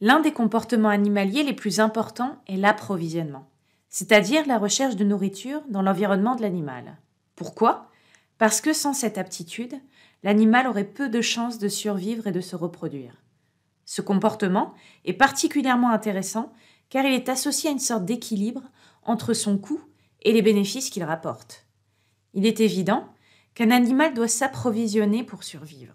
L'un des comportements animaliers les plus importants est l'approvisionnement, c'est-à-dire la recherche de nourriture dans l'environnement de l'animal. Pourquoi Parce que sans cette aptitude, l'animal aurait peu de chances de survivre et de se reproduire. Ce comportement est particulièrement intéressant car il est associé à une sorte d'équilibre entre son coût et les bénéfices qu'il rapporte. Il est évident qu'un animal doit s'approvisionner pour survivre.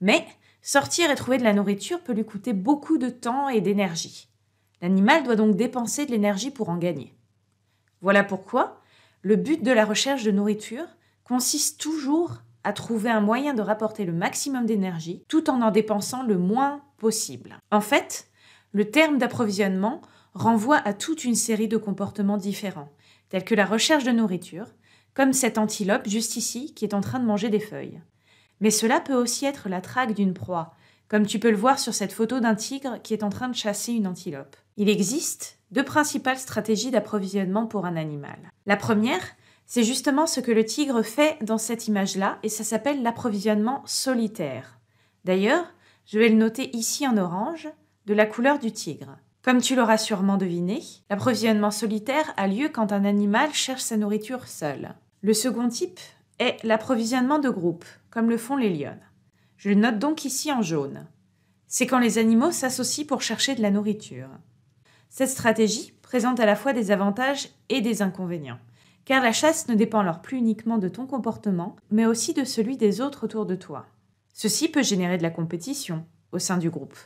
Mais Sortir et trouver de la nourriture peut lui coûter beaucoup de temps et d'énergie. L'animal doit donc dépenser de l'énergie pour en gagner. Voilà pourquoi le but de la recherche de nourriture consiste toujours à trouver un moyen de rapporter le maximum d'énergie tout en en dépensant le moins possible. En fait, le terme d'approvisionnement renvoie à toute une série de comportements différents, tels que la recherche de nourriture, comme cette antilope juste ici qui est en train de manger des feuilles. Mais cela peut aussi être la traque d'une proie, comme tu peux le voir sur cette photo d'un tigre qui est en train de chasser une antilope. Il existe deux principales stratégies d'approvisionnement pour un animal. La première, c'est justement ce que le tigre fait dans cette image-là, et ça s'appelle l'approvisionnement solitaire. D'ailleurs, je vais le noter ici en orange, de la couleur du tigre. Comme tu l'auras sûrement deviné, l'approvisionnement solitaire a lieu quand un animal cherche sa nourriture seul. Le second type l'approvisionnement de groupe, comme le font les lions. Je le note donc ici en jaune. C'est quand les animaux s'associent pour chercher de la nourriture. Cette stratégie présente à la fois des avantages et des inconvénients, car la chasse ne dépend alors plus uniquement de ton comportement, mais aussi de celui des autres autour de toi. Ceci peut générer de la compétition au sein du groupe,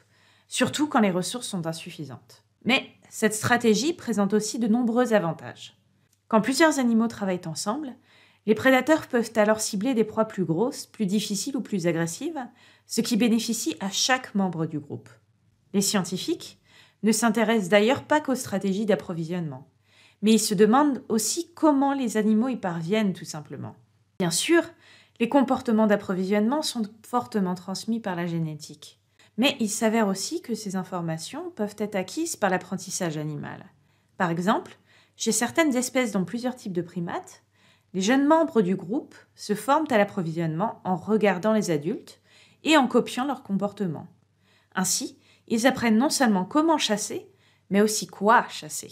surtout quand les ressources sont insuffisantes. Mais cette stratégie présente aussi de nombreux avantages. Quand plusieurs animaux travaillent ensemble, les prédateurs peuvent alors cibler des proies plus grosses, plus difficiles ou plus agressives, ce qui bénéficie à chaque membre du groupe. Les scientifiques ne s'intéressent d'ailleurs pas qu'aux stratégies d'approvisionnement, mais ils se demandent aussi comment les animaux y parviennent tout simplement. Bien sûr, les comportements d'approvisionnement sont fortement transmis par la génétique. Mais il s'avère aussi que ces informations peuvent être acquises par l'apprentissage animal. Par exemple, chez certaines espèces dont plusieurs types de primates, les jeunes membres du groupe se forment à l'approvisionnement en regardant les adultes et en copiant leur comportement. Ainsi, ils apprennent non seulement comment chasser, mais aussi quoi chasser.